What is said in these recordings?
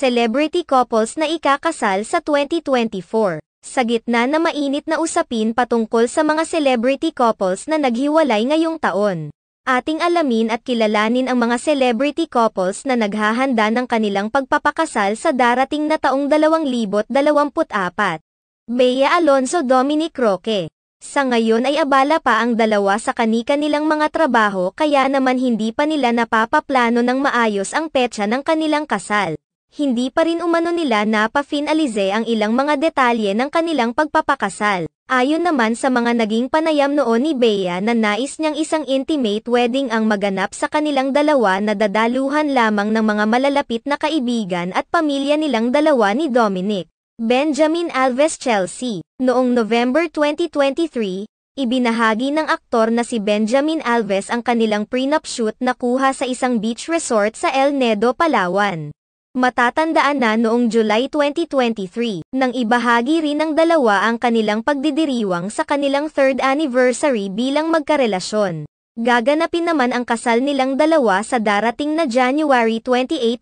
celebrity couples na ikakasal sa 2024. Sa gitna na mainit na usapin patungkol sa mga celebrity couples na naghiwalay ngayong taon. Ating alamin at kilalanin ang mga celebrity couples na naghahanda ng kanilang pagpapakasal sa darating na taong 2024. Bea Alonso Dominic Roque Sa ngayon ay abala pa ang dalawa sa kanika nilang mga trabaho kaya naman hindi pa nila napapaplano ng maayos ang petsa ng kanilang kasal hindi pa rin umano nila na pa-finalize ang ilang mga detalye ng kanilang pagpapakasal. Ayon naman sa mga naging panayam noon ni Bea na nais niyang isang intimate wedding ang maganap sa kanilang dalawa na dadaluhan lamang ng mga malalapit na kaibigan at pamilya nilang dalawa ni Dominic. Benjamin Alves Chelsea Noong November 2023, Ibinahagi ng aktor na si Benjamin Alves ang kanilang prenup shoot na kuha sa isang beach resort sa El Nido, Palawan. Matatandaan na noong July 2023, nang ibahagi rin ng dalawa ang kanilang pagdidiriwang sa kanilang third anniversary bilang magkarelasyon. Gaganapin naman ang kasal nilang dalawa sa darating na January 28,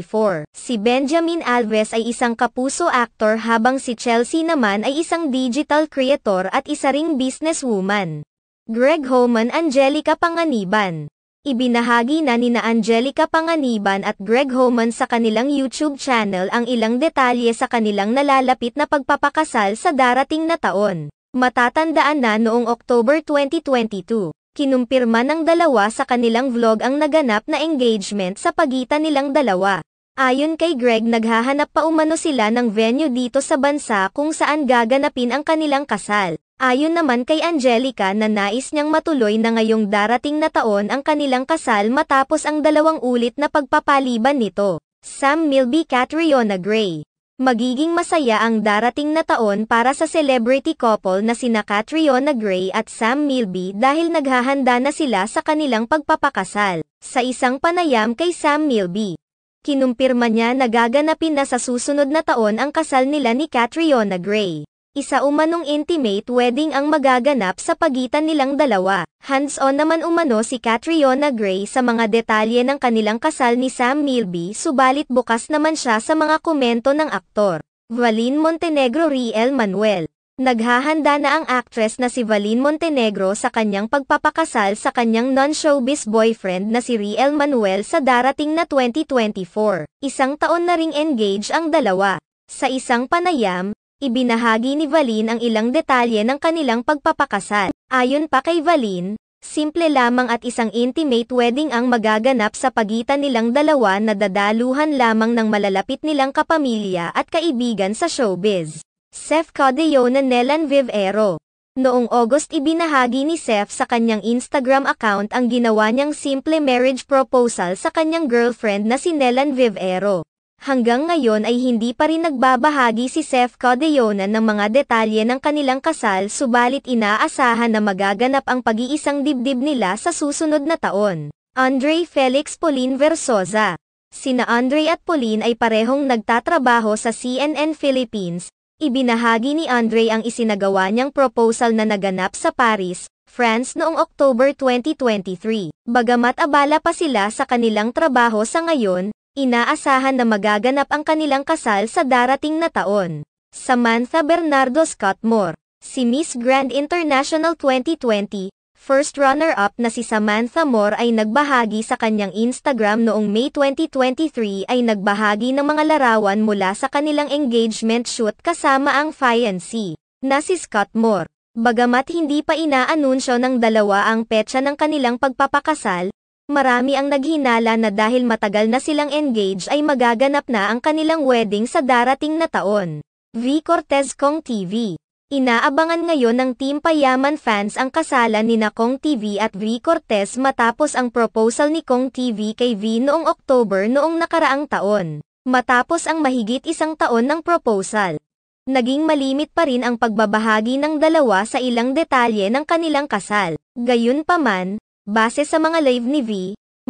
2024. Si Benjamin Alves ay isang kapuso actor habang si Chelsea naman ay isang digital creator at isa ring businesswoman. Greg Homan Angelica Panganiban Ibinahagi na nina Angelica Panganiban at Greg Homan sa kanilang YouTube channel ang ilang detalye sa kanilang nalalapit na pagpapakasal sa darating na taon. Matatandaan na noong October 2022, kinumpirma ng dalawa sa kanilang vlog ang naganap na engagement sa pagitan nilang dalawa. Ayon kay Greg naghahanap pa umano sila ng venue dito sa bansa kung saan gaganapin ang kanilang kasal. Ayon naman kay Angelica na nais niyang matuloy na ngayong darating na taon ang kanilang kasal matapos ang dalawang ulit na pagpapaliban nito. Sam Milby Catriona Gray Magiging masaya ang darating na taon para sa celebrity couple na sina Catriona Gray at Sam Milby dahil naghahanda na sila sa kanilang pagpapakasal. Sa isang panayam kay Sam Milby, kinumpirma niya na gaganapin na sa susunod na taon ang kasal nila ni Catriona Gray. Isa umanong intimate wedding ang magaganap sa pagitan nilang dalawa. Hands-on naman umano si Catriona Gray sa mga detalye ng kanilang kasal ni Sam Milby subalit bukas naman siya sa mga komento ng aktor. Valin Montenegro Riel Manuel Naghahanda na ang actress na si Valin Montenegro sa kanyang pagpapakasal sa kanyang non-showbiz boyfriend na si Riel Manuel sa darating na 2024. Isang taon na ring engaged ang dalawa. Sa isang panayam, ibinahagi ni Valin ang ilang detalye ng kanilang pagpapakasal. Ayon pa kay Valin, simple lamang at isang intimate wedding ang magaganap sa pagitan nilang dalawa na dadaluhan lamang ng malalapit nilang kapamilya at kaibigan sa showbiz. Seth Codillona Nelan Vivero. Noong August ibinahagi ni Seth sa kanyang Instagram account ang ginawa niyang simple marriage proposal sa kanyang girlfriend na si Nelan Vivero. Hanggang ngayon ay hindi pa rin nagbabahagi si Seth Codillona ng mga detalye ng kanilang kasal subalit inaasahan na magaganap ang pag-iisang dibdib nila sa susunod na taon. Andre Felix Pauline Versosa Sina Andre at Pauline ay parehong nagtatrabaho sa CNN Philippines, Ibinahagi ni Andre ang isinagawa niyang proposal na naganap sa Paris, France noong October 2023. Bagamat abala pa sila sa kanilang trabaho sa ngayon, inaasahan na magaganap ang kanilang kasal sa darating na taon. Samantha Bernardo Scottmore, si Miss Grand International 2020, first runner-up na si Samantha Moore ay nagbahagi sa kanyang Instagram noong May 2023 ay nagbahagi ng mga larawan mula sa kanilang engagement shoot kasama ang fiancé na si Scott Moore. Bagamat hindi pa inaanunsyo ng dalawa ang petsa ng kanilang pagpapakasal, marami ang naghinala na dahil matagal na silang engaged ay magaganap na ang kanilang wedding sa darating na taon. V. Cortez Kong TV Inaabangan ngayon ng Team Payaman fans ang kasalan ni na Kong TV at V Cortez matapos ang proposal ni Kong TV kay V noong October noong nakaraang taon. Matapos ang mahigit isang taon ng proposal, naging malimit pa rin ang pagbabahagi ng dalawa sa ilang detalye ng kanilang kasal. Gayunpaman, base sa mga live ni V,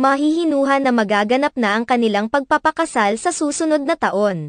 mahihinuha na magaganap na ang kanilang pagpapakasal sa susunod na taon.